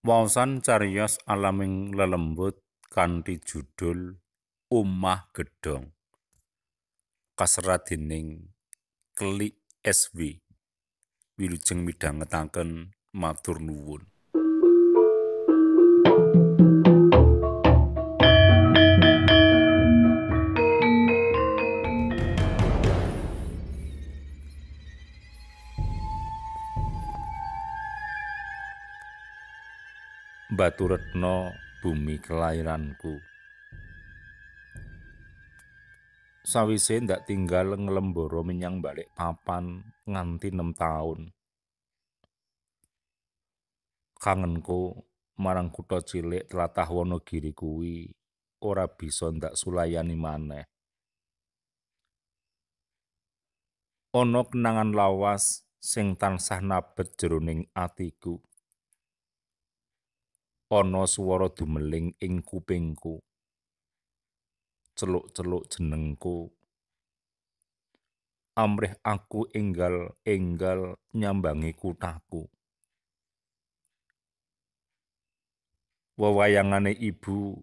Wawasan cariyos alaming lelembut kanthi judul Umah Gedong. Kaserat dening Klik SW. Wilujeng midhangetaken matur nuwun. Batu Retno bumi kelahiranku. Sawise ndak tinggal ngelemboro menyang balik papan nganti 6 tahun. Kangenku marang kutha cilik telatah Wonogiri kuwi ora bisa ndak sulayani maneh. Ono kenangan lawas sing tansah nabet jroning atiku. ana swara dumeling ing kupingku celuk-celuk jenengku amrih aku enggal-enggal nyambangi kutaku wewayangane ibu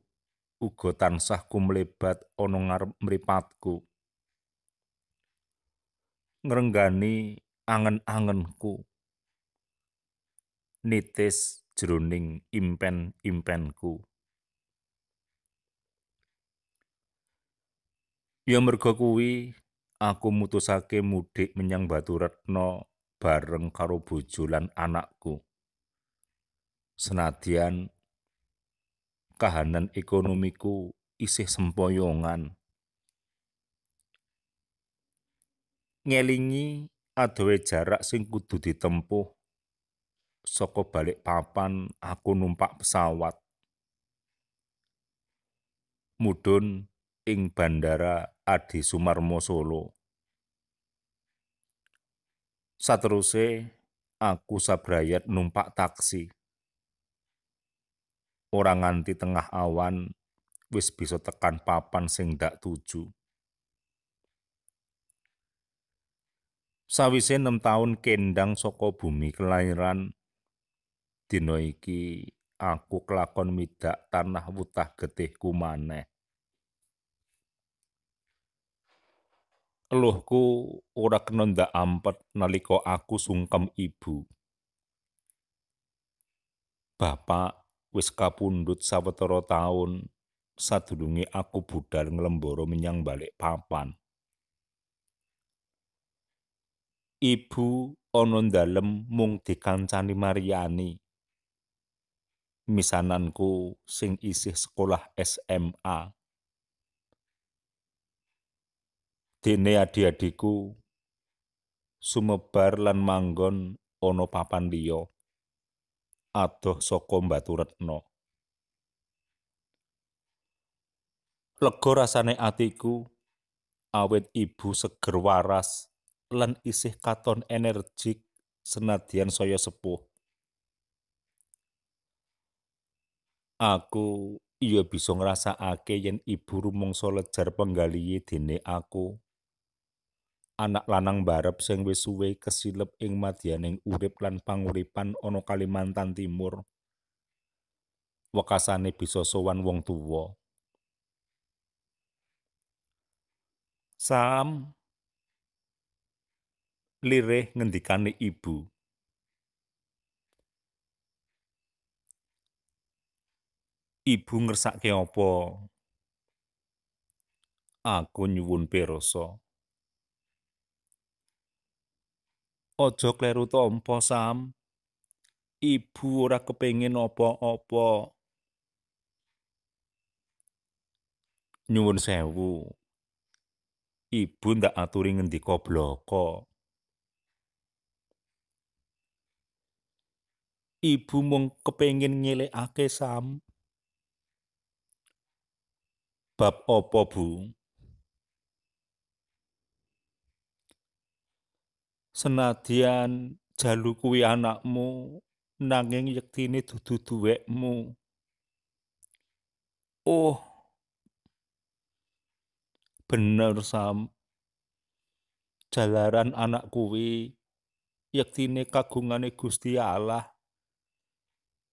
uga tansah kumlebat ana ngarep mripatku ngrenggani angen-angenku nitis jroning impen-impenku. Ya merga kuwi aku mutusake mudik menyang Batu Retno bareng karo bojo lan anakku. Senadyan kahanan ekonomiku isih sempoyongan. Ngelingi adohe jarak sing kudu ditempuh soko balik papan aku numpak pesawat. Mudun ing Bandara Adi Sumarmo Solo. Satruse aku sabrayat numpak taksi. Orang nganti tengah awan wis bisa tekan papan sing dak tuju. Sawise 6 tahun kendang saka bumi kelahiran Dina iki aku kelakon midak tanah wutah getihku maneh. Eluhku ora kena ndak ampet nalika aku sungkem ibu. Bapak wis kapundhut sawetara taun sadurunge aku budal nglemboro menyang balik papan. Ibu ana dalem mung dikancani Mariani. misananku sing isih sekolah SMA. Dene adi-adiku sumebar lan manggon ana papan liya adoh saka Batu Retno. Lega rasane atiku awet ibu seger waras lan isih katon energik senadyan saya sepuh. aku iya bisa ngrasakake yen ibu rumangsa lejar penggalihe dene aku anak lanang barep sing wis suwe kesilep ing madyaning urip lan panguripan ana Kalimantan Timur wekasane bisa sowan wong tuwa Sam lirih ngendikane ibu ibu ngersakke apa aku nyuwun perasa aja kleru tompo sam ibu ora kepengin apa-apa nyuwun sewu ibu ndak aturi ngendika bloko ibu mung kepengin nyelekake sam Bab opo Bu? senadian jalu kuwi anakmu nanging yektine dudu duwekmu. Oh. Bener Sam. Jalaran anak kuwi yektine kagungane Gusti Allah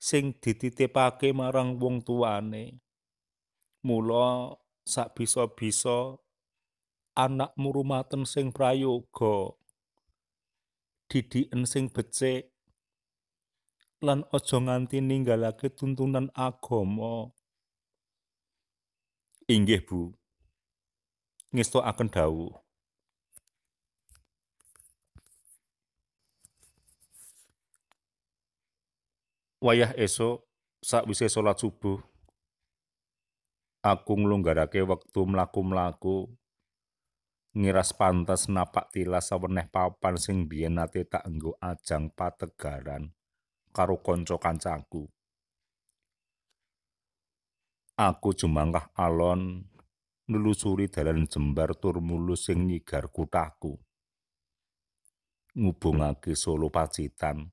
sing dititipake marang wong tuane. Mula sak bisa-bisa anakmu rumaten sing prayoga didiken sing becik lan aja nganti ninggalake tuntunan agama inggih Bu akan dawuh wayah saat bisa sholat subuh aku nglonggarake wektu mlaku-mlaku ngiras pantas napak tilas saweneh papan sing biyen nate tak nggo ajang pategaran karo kanca-kancaku aku jumangkah alon nulusuri dalan jembar tur mulus sing nyigar kutaku ngubungake solo pacitan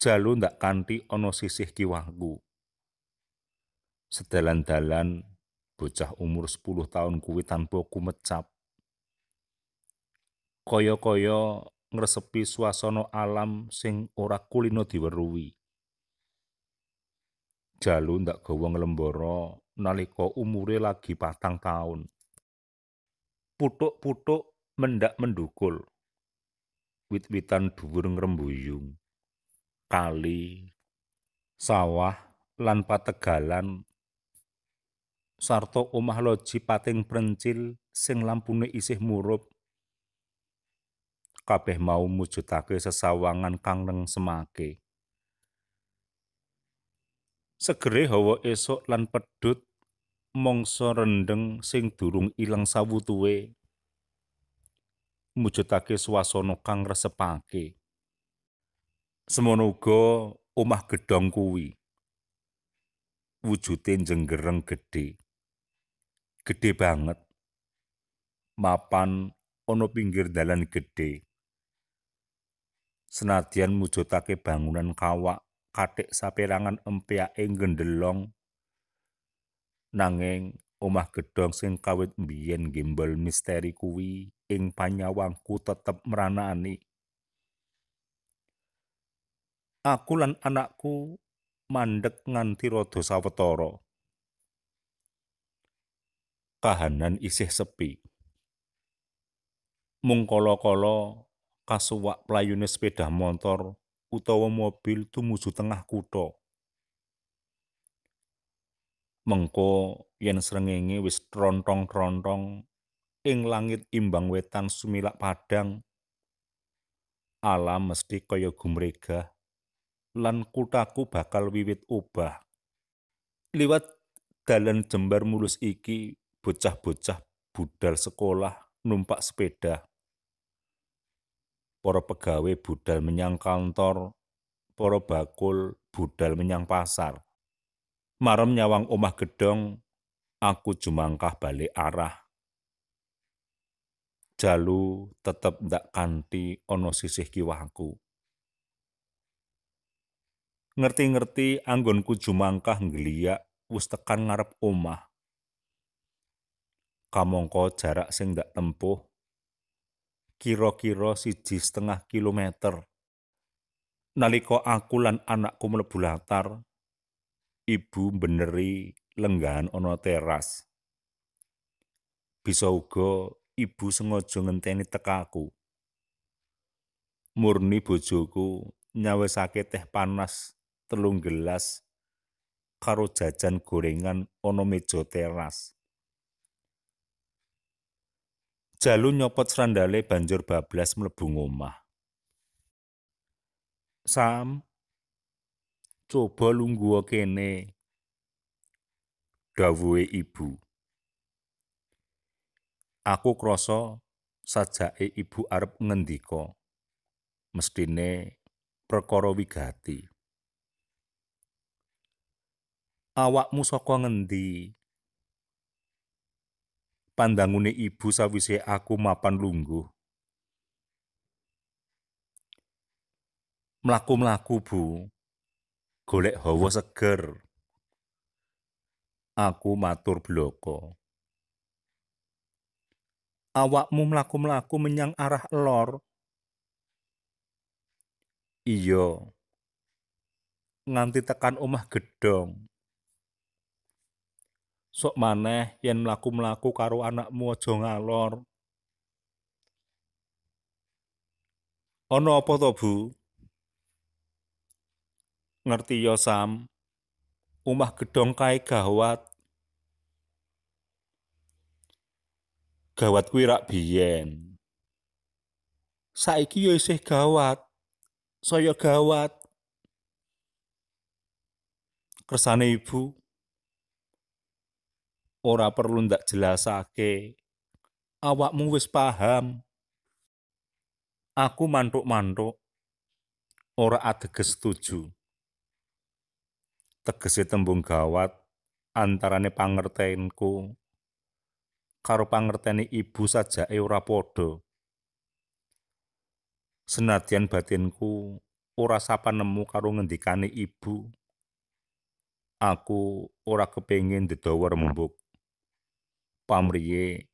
jalu ndak kanthi ana sisih kiwaku sedalan-dalan bocah umur 10 tahun kuwi tanpa kumecap. Kaya-kaya ngresepi Suasono alam sing ora kulino diweruhi. Jalu ndak gawa nglembara nalika umure lagi patang tahun Putuk-putuk mendak mendukul. Wit-witan dhuwur ngrembuyung. Kali, sawah, lan pategalan Sarto omah loji pating prencil sing lampune isih murup kabeh mau mujutake sesawangan kang neng semake segere hawa esok lan pedhut mangsa rendeng sing durung ilang sawutuwe Mujutake swasana kang resepake semono uga omah gedhong kuwi wujude jenggereng gedhe gedhe banget. Mapan ana pinggir dalan gedhe. Senadyan mujotake bangunan kawak, kathik saperangan empiake gendelong. Nanging omah gedhong sing kawit mbiyen gembel misteri kuwi ing panyawangku tetep meranani. Aku lan anakku mandek nganti rada sawetara. kahanan isih sepi. Mung kala-kala kasuwak playune sepeda motor utawa mobil tumuju tengah kutha. Mengko yen srengenge wis trontong-trontong ing langit imbang wetan sumilak padang alam mesti kaya gumregah lan kutaku bakal wiwit ubah. liwat dalan jembar mulus iki bocah-bocah budal sekolah numpak sepeda, para pegawai budal menyang kantor, para bakul budal menyang pasar. Marem nyawang omah gedong, aku jumangkah balik arah. Jalu tetep ndak kanti ono sisih kiwahku. Ngerti-ngerti anggonku jumangkah ngeliak wis tekan ngarep omah. Kamongko jarak sing ndak tempuh kira-kira siji setengah kilometer. Nalika aku lan anakku mlebu latar, ibu beneri lenggahan ana teras. Bisa uga ibu sengaja ngenteni tekaku. Murni bojoku nyawesake teh panas telung gelas karo jajan gorengan ana meja teras. Jalu nyopot serandale banjur bablas mlebu omah. Sam, coba lunggu kene. Dawuhe ibu. Aku krasa sajake ibu arep ngendika. Mestine perkara wigati. Awakmu saka ngendi? pandangune ibu sawise aku mapan lungguh. Mlaku-mlaku, Bu. Golek hawa seger. Aku matur bloko. Awakmu mlaku-mlaku menyang arah lor. Iya. Nganti tekan omah gedong sok maneh yen mlaku melaku karo anakmu aja ngalor. Ana apa to, Bu? Ngerti yo ya, Sam. Umah gedong kae gawat. Gawat kuwi rak biyen. Saiki ya isih gawat. Saya gawat. Kersane ibu, ora perlu ndak jelasake. Awakmu wis paham. Aku mantuk-mantuk ora adeges setuju. Tegese tembung gawat antarane pangertenku karo pangerteni ibu sajake ora padha. Senadyan batinku ora sapa nemu karo ngendikane ibu. Aku ora kepengin dedawa membuk pamriye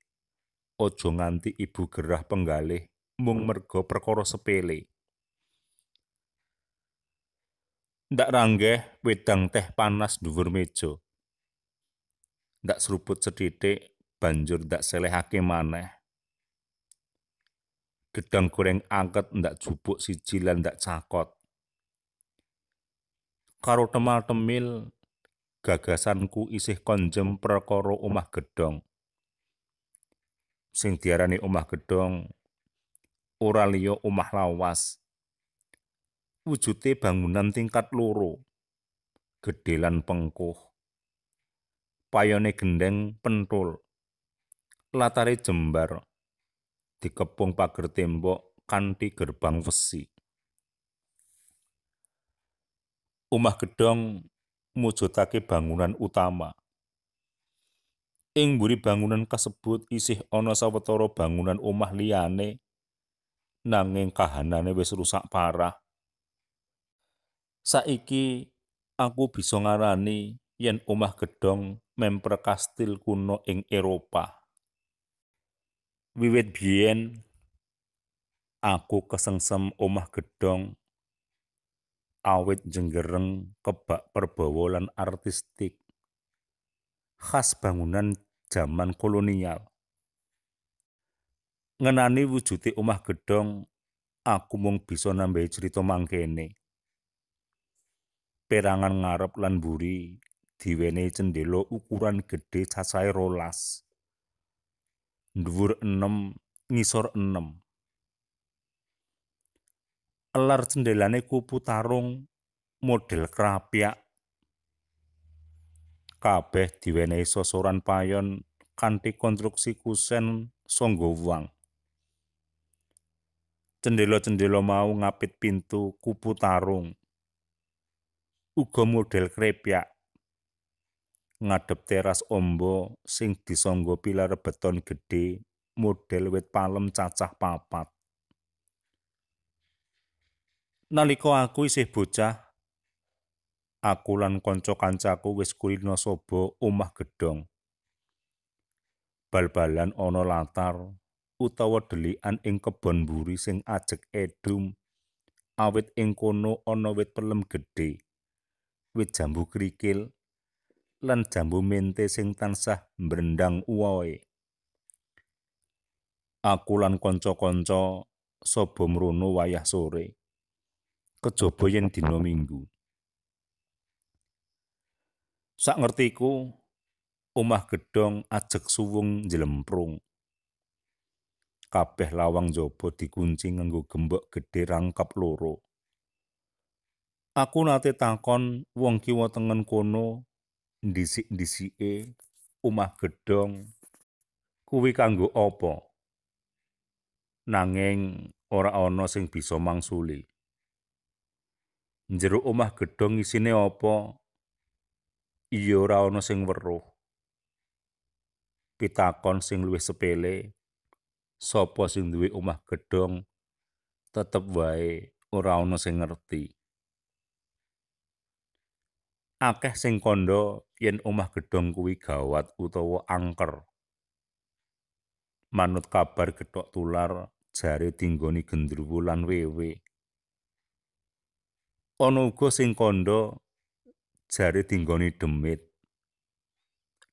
ojo nganti ibu gerah penggalih mung hmm. mergo perkara sepele ndak ranggeh wedang teh panas dhuwur meja ndak seruput sethithik banjur ndak selehake maneh gedang goreng angket ndak jupuk siji lan ndak cakot karo temal-temil gagasanku isih konjem perkoro omah gedong sing diarani omah gedhong ora liya omah lawas wujute bangunan tingkat loro gedelan pengkuh payone gendeng pentul latare jembar dikepung pagar tembok kanthi gerbang wesi omah gedhong mujudake bangunan utama Ing buri bangunan kasebut isih ana sawetara bangunan omah liyane nanging kahanane wis rusak parah. Saiki aku bisa ngarani yen omah gedhong memper kastil kuno ing Eropa. Wiwit biyen aku kesengsem omah gedhong awit jenggereng kebak perbawa artistik khas bangunan jaman kolonial. Ngenani wujute omah gedhong, aku mung bisa nambahi cerita mangkene. Perangan ngarep lan mburi diwene cendelo ukuran gedhe cacahe rolas. Dhuwur 6, ngisor 6. Alar cendelane kupu tarung model krapiak kabeh diwenehi sosoran payon kanthi konstruksi kusen Songgo wang. Cendela-cendela mau ngapit pintu kupu tarung. Uga model krepyak. Ngadep teras ombo sing disangga pilar beton gedhe model wit palem cacah papat. Nalika aku isih bocah aku lan kanca kancaku wis kulino sobo omah gedhong bal-balan ana latar utawa delian ing kebon mburi sing ajeg edum awit ing kono ana wit pelem gedhe wit jambu krikil lan jambu mente sing tansah mbrendang uwoe aku lan kanca-kanca sobo mruno wayah sore kejaba yen dina minggu Sak ngertiku, omah gedhong ajek suwung njlemprung. Kabeh lawang jaba dikunci nganggo gembok gedhe rangkap loro. Aku nate takon wong kiwa tengen kono ndisik-ndisike omah gedhong kuwi kanggo apa? Nanging ora ana sing bisa mangsuli. Njero omah gedhong isine apa? iya ora ana sing weruh pitakon sing luwih sepele sapa sing duwe omah gedhong tetep wae ora ana sing ngerti akeh sing kandha yen omah gedhong kuwi gawat utawa angker manut kabar gethok tular jare dinggoni gendruwo lan wewe Ono uga sing kandha jare tinggoni demit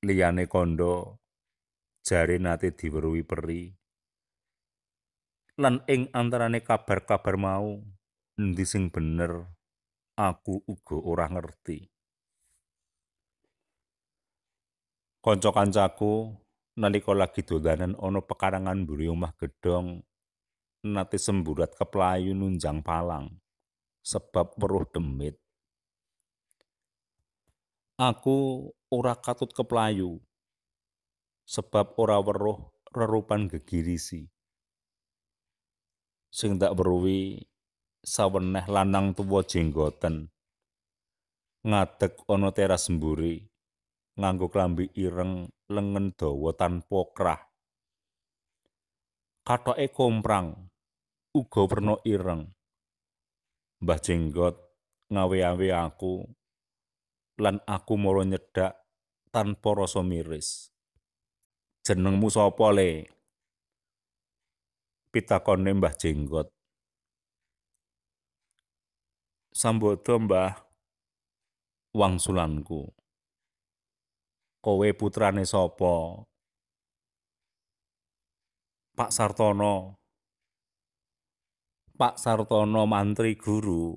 liyane kondo jare nate diweruhi peri lan ing antarane kabar-kabar mau endi sing bener aku uga ora ngerti kanca kancaku nalika lagi dolanan ana pekarangan mburi omah gedhong nate semburat keplayu nunjang palang sebab peruh demit Aku ora katut keplayu, sebab ora weruh rerupan gegirisi. Sing tak weruhi saweneh lanang tuwa jenggoten. Ngadeg ana teras mburi, nganggo klambi ireng lengen dawa tanpa krah. Katoke komprang, uga werna ireng. Mbah Jenggot ngawe-awe aku lan aku moro nyedak tanpa rasa miris. Jenengmu sapa le? Pitakone Mbah Jenggot. Sambodo Mbah wangsulanku. Kowe putrane sapa? Pak Sartono. Pak Sartono mantri guru.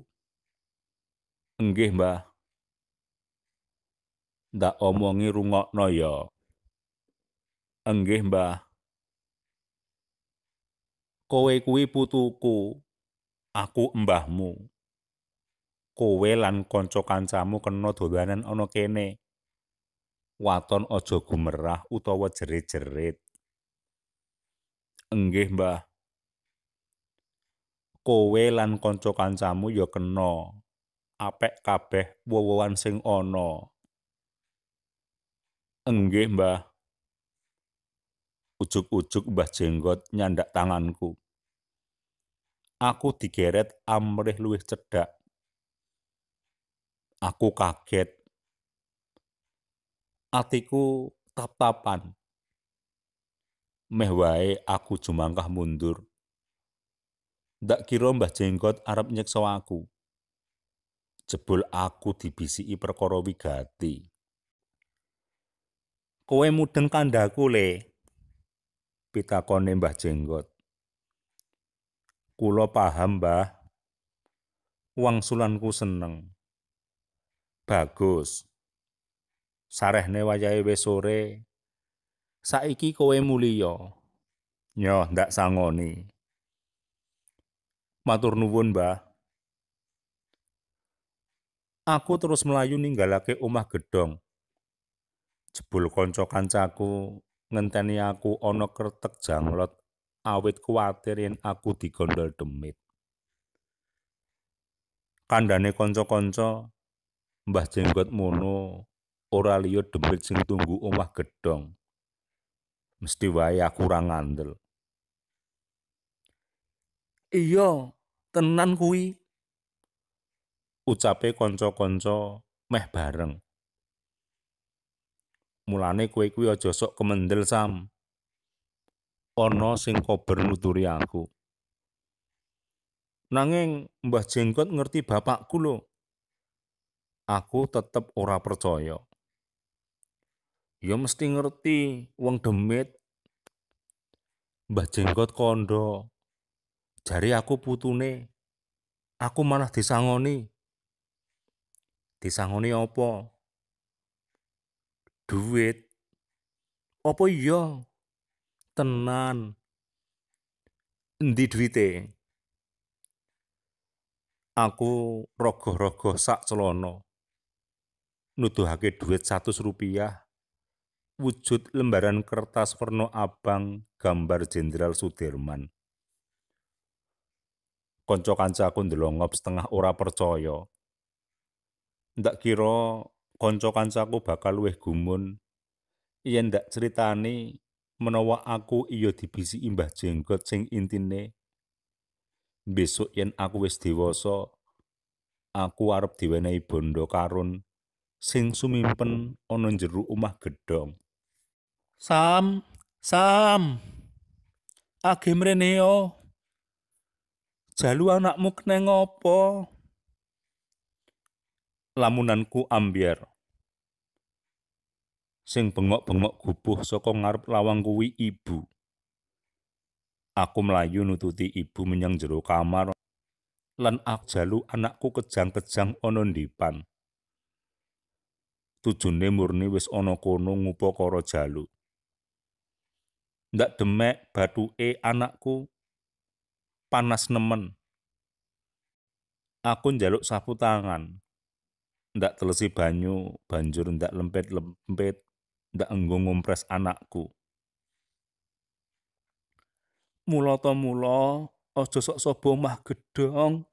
Enggih, Mbah. ndak omongi rungokno ya. Enggih, Mbah. Kowe kuwi putuku. Aku mbahmu. Kowe lan kanca kancamu kena dolanan ana kene. Waton aja gumerah utawa jerit-jerit. Enggih, Mbah. Kowe lan kanca kancamu ya kena apek kabeh wewowan sing ana. Ono. Enggih, Mbah. ujuk-ujuk Mbah Jenggot nyandak tanganku. Aku digeret amrih luwih cedak. Aku kaget. Atiku tap-tapan. Meh wae aku jumangkah mundur. Ndak kira Mbah Jenggot arep nyekso aku. Jebul aku dibisiki perkara wigati kowe mudeng kandhaku le pitakone Mbah Jenggot kula paham Mbah sulanku seneng bagus sarehne wayahe wis sore saiki kowe mulya nyo ndak sangoni matur nuwun Mbah aku terus melayu ninggalake omah gedong jebul kanca-kancaku ngenteni aku ana kretek janglot awit kuwatir yen aku digondol demit. Kandane kanca-kanca Mbah Jenggot mono ora liya demit sing tunggu omah gedhong. Mesti wae aku ora ngandel. Iya, tenan kuwi. Ucape kanca-kanca meh bareng. Mulane kowe kuwi aja sok kemendel sam. Ana sing kober nuturi aku. Nanging Mbah Jenggot ngerti bapakku lho. Aku tetep ora percaya. Ya mesti ngerti wong demit. Mbah Jenggot kondo. Jari aku putune. Aku malah disangoni. Disangoni apa? duit opo iya tenan endi duite aku rogoh-rogoh sak celana nuduhake duit satu rupiah wujud lembaran kertas warna abang gambar Jenderal Sudirman konco kancaku ndelongop setengah ora percaya ndak kira kanca-kancaku bakal luwih gumun yen ndak critani menawa aku iya dibisi imbah jenggot sing intine besok yen aku wis dewasa aku arep diwenehi bondo karun sing sumimpen ana umah omah gedhong Sam Sam Age mrene yo Jalu anakmu keneng Lamunan lamunanku ambiar sing bengok-bengok gubuh saka ngarep lawang kuwi ibu. Aku melayu nututi ibu menyang jero kamar lan aku jalu anakku kejang-kejang ana ndipan. Tujune murni wis ana kono ngupakara jalu. Ndak demek batu e anakku panas nemen. Aku njaluk sapu tangan, ndak telesi banyu banjur ndak lempet-lempet ndak enggo ngompres anakku. Mula ta mula aja sok-sok omah gedhong.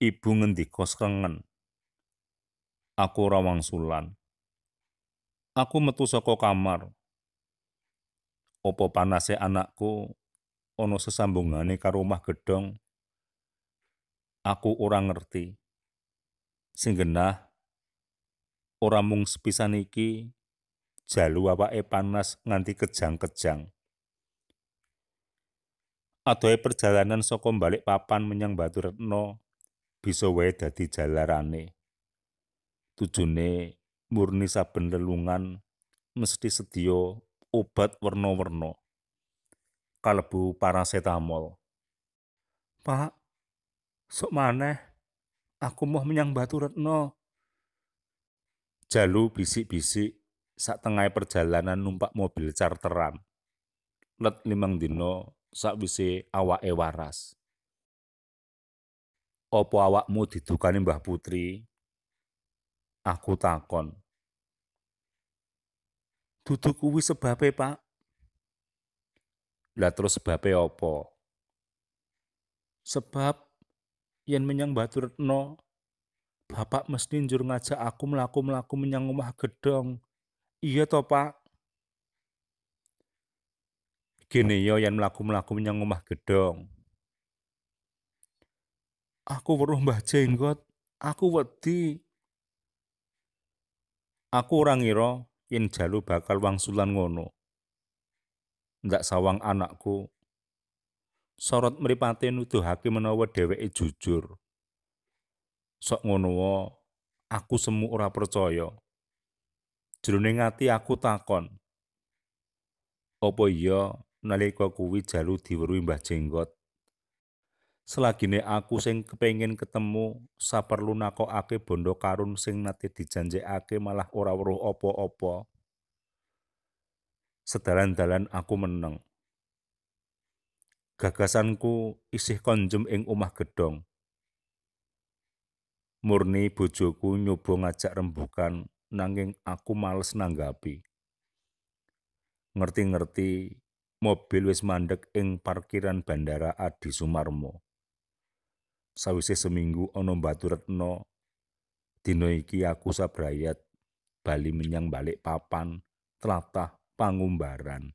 Ibu ngendika srengen. Aku rawang sulan. Aku metu saka kamar. Opo panase anakku ono sesambungane karo omah gedong. Aku ora ngerti. Sing genah ora mung sepisan iki jalu awake panas nganti kejang-kejang. Adohe perjalanan saka balik papan menyang Batu Retno bisa wae dadi jalarane. Tujune murni saben lelungan mesti setio obat warno-warno kalbu parasetamol. Pak, sok maneh aku mau menyang Batu Retno. Jalu bisik-bisik sak tengah perjalanan numpak mobil charteran. Let limang dino bisa awak waras. opo awakmu didukani Mbah Putri? Aku takon. Duduk kuwi sebabe, Pak. Lah terus sebabe opo Sebab yen menyang mbah Retno, Bapak mesti njur ngajak aku melaku-melaku menyang omah gedong Iya toh Pak. Gini yo yang melaku-melaku menyang omah gedong. Aku perlu Mbah Jenggot, aku wedi. Aku orang iro yang jalu bakal wangsulan ngono. Ndak sawang anakku. Sorot mripate hakim menawa dheweke jujur. Sok ngono aku semu ora percaya. Jroning ati aku takon. opo iya nalika kuwi Jalu diweruhi Mbah Jenggot? Selagine aku sing kepengin ketemu saperlu nakokake bondo karun sing nate dijanjekake malah ora weruh apa-apa. Sedalan-dalan aku meneng. Gagasanku isih konjem ing omah gedhong. Murni bojoku nyoba ngajak rembukan nanging aku males nanggapi. Ngerti-ngerti mobil wis mandek ing parkiran Bandara Adi Sumarmo. Sawise seminggu ana Retno, dina iki aku sabrayat bali menyang balik papan tlatah pangumbaran.